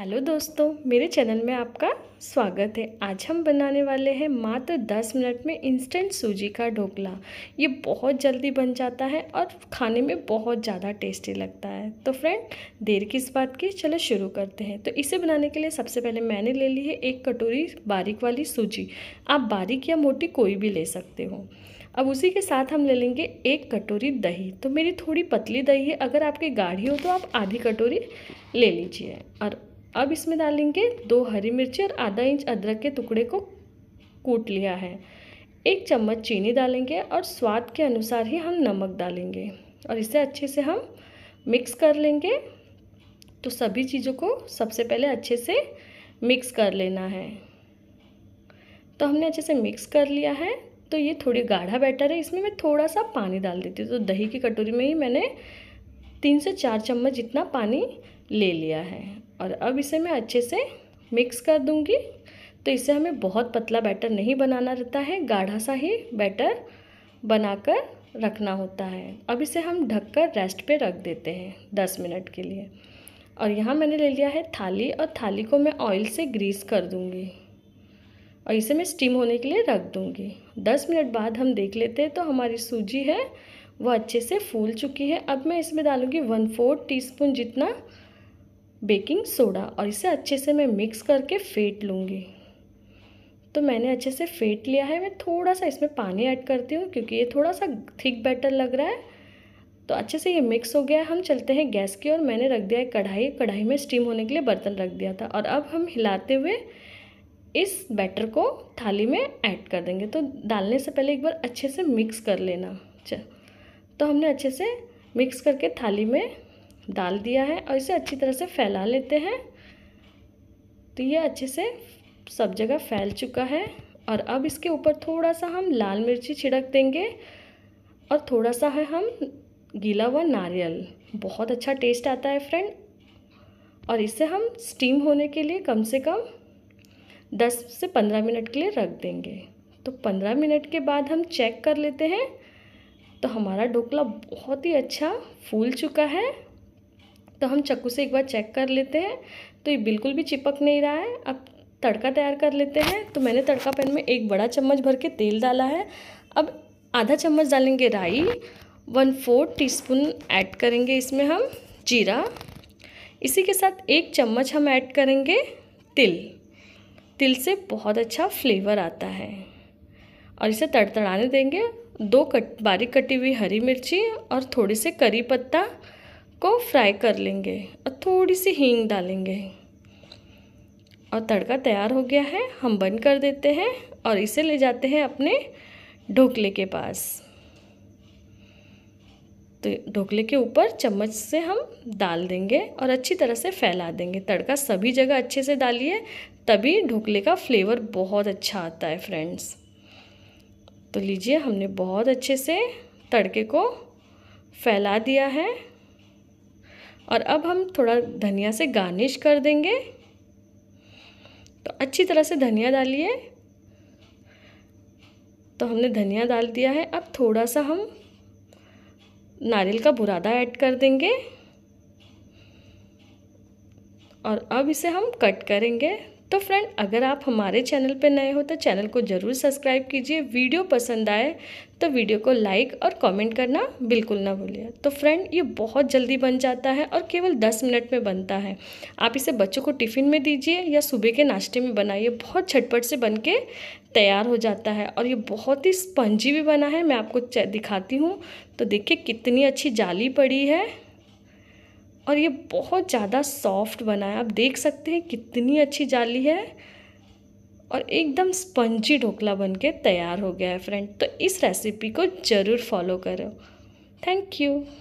hello दोस्तों मेरे channel में आपका स्वागत है आज हम बनाने वाले हैं मात्र 10 मिनट में इंस्टेंट सूजी का ढोकला ये बहुत जल्दी बन जाता है और खाने में बहुत ज़्यादा टेस्टी लगता है तो फ्रेंड देर किस बात की चलो शुरू करते हैं तो इसे बनाने के लिए सबसे पहले मैंने ले ली है एक कटोरी बारीक वाली सूजी आप बारीक या मोटी कोई भी ले सकते हो अब उसी के साथ हम ले लेंगे एक कटोरी दही तो मेरी थोड़ी पतली दही है अगर आपकी गाढ़ी हो तो आप आधी कटोरी ले लीजिए और अब इसमें डालेंगे दो हरी मिर्ची और आधा इंच अदरक के टुकड़े को कूट लिया है एक चम्मच चीनी डालेंगे और स्वाद के अनुसार ही हम नमक डालेंगे और इसे अच्छे से हम मिक्स कर लेंगे तो सभी चीज़ों को सबसे पहले अच्छे से मिक्स कर लेना है तो हमने अच्छे से मिक्स कर लिया है तो ये थोड़ी गाढ़ा बैटर है इसमें मैं थोड़ा सा पानी डाल देती हूँ तो दही की कटोरी में ही मैंने तीन से चार चम्मच जितना पानी ले लिया है और अब इसे मैं अच्छे से मिक्स कर दूंगी तो इसे हमें बहुत पतला बैटर नहीं बनाना रहता है गाढ़ा सा ही बैटर बनाकर रखना होता है अब इसे हम ढककर रेस्ट पे रख देते हैं दस मिनट के लिए और यहाँ मैंने ले लिया है थाली और थाली को मैं ऑयल से ग्रीस कर दूँगी और इसे मैं स्टीम होने के लिए रख दूँगी दस मिनट बाद हम देख लेते हैं तो हमारी सूजी है वो अच्छे से फूल चुकी है अब मैं इसमें डालूँगी वन फोर्थ स्पून जितना बेकिंग सोडा और इसे अच्छे से मैं मिक्स करके फेंट लूँगी तो मैंने अच्छे से फेंट लिया है मैं थोड़ा सा इसमें पानी ऐड करती हूँ क्योंकि ये थोड़ा सा थिक बैटर लग रहा है तो अच्छे से ये मिक्स हो गया है हम चलते हैं गैस की और मैंने रख दिया है कढ़ाई कढ़ाई में स्टीम होने के लिए बर्तन रख दिया था और अब हम हिलाते हुए इस बैटर को थाली में ऐड कर देंगे तो डालने से पहले एक बार अच्छे से मिक्स कर लेना चल तो हमने अच्छे से मिक्स करके थाली में डाल दिया है और इसे अच्छी तरह से फैला लेते हैं तो ये अच्छे से सब जगह फैल चुका है और अब इसके ऊपर थोड़ा सा हम लाल मिर्ची छिड़क देंगे और थोड़ा सा है हम गीला हुआ नारियल बहुत अच्छा टेस्ट आता है फ्रेंड और इसे हम स्टीम होने के लिए कम से कम दस से पंद्रह मिनट के लिए रख देंगे तो पंद्रह मिनट के बाद हम चेक कर लेते हैं तो हमारा ढोकला बहुत ही अच्छा फूल चुका है तो हम चक्कू से एक बार चेक कर लेते हैं तो ये बिल्कुल भी चिपक नहीं रहा है अब तड़का तैयार कर लेते हैं तो मैंने तड़का पैन में एक बड़ा चम्मच भर के तेल डाला है अब आधा चम्मच डालेंगे राई वन टी स्पून ऐड करेंगे इसमें हम जीरा इसी के साथ एक चम्मच हम ऐड करेंगे तिल तिल से बहुत अच्छा फ्लेवर आता है और इसे तड़तड़ाने देंगे दो कट बारीक कटी हुई हरी मिर्ची और थोड़ी से करी पत्ता को फ्राई कर लेंगे और थोड़ी सी हींग डालेंगे और तड़का तैयार हो गया है हम बंद कर देते हैं और इसे ले जाते हैं अपने ढोकले के पास तो ढोकले के ऊपर चम्मच से हम डाल देंगे और अच्छी तरह से फैला देंगे तड़का सभी जगह अच्छे से डालिए तभी ढोकले का फ्लेवर बहुत अच्छा आता है फ्रेंड्स तो लीजिए हमने बहुत अच्छे से तड़के को फैला दिया है और अब हम थोड़ा धनिया से गार्निश कर देंगे तो अच्छी तरह से धनिया डालिए तो हमने धनिया डाल दिया है अब थोड़ा सा हम नारियल का बुरादा ऐड कर देंगे और अब इसे हम कट करेंगे तो फ्रेंड अगर आप हमारे चैनल पर नए हो तो चैनल को ज़रूर सब्सक्राइब कीजिए वीडियो पसंद आए तो वीडियो को लाइक और कमेंट करना बिल्कुल ना भूलिए तो फ्रेंड ये बहुत जल्दी बन जाता है और केवल 10 मिनट में बनता है आप इसे बच्चों को टिफ़िन में दीजिए या सुबह के नाश्ते में बनाइए बहुत झटपट से बन के तैयार हो जाता है और ये बहुत ही स्पंजी भी बना है मैं आपको दिखाती हूँ तो देखिए कितनी अच्छी जाली पड़ी है और ये बहुत ज़्यादा सॉफ्ट बना है आप देख सकते हैं कितनी अच्छी जाली है और एकदम स्पंजी ढोकला बन के तैयार हो गया है फ्रेंड तो इस रेसिपी को ज़रूर फॉलो करो थैंक यू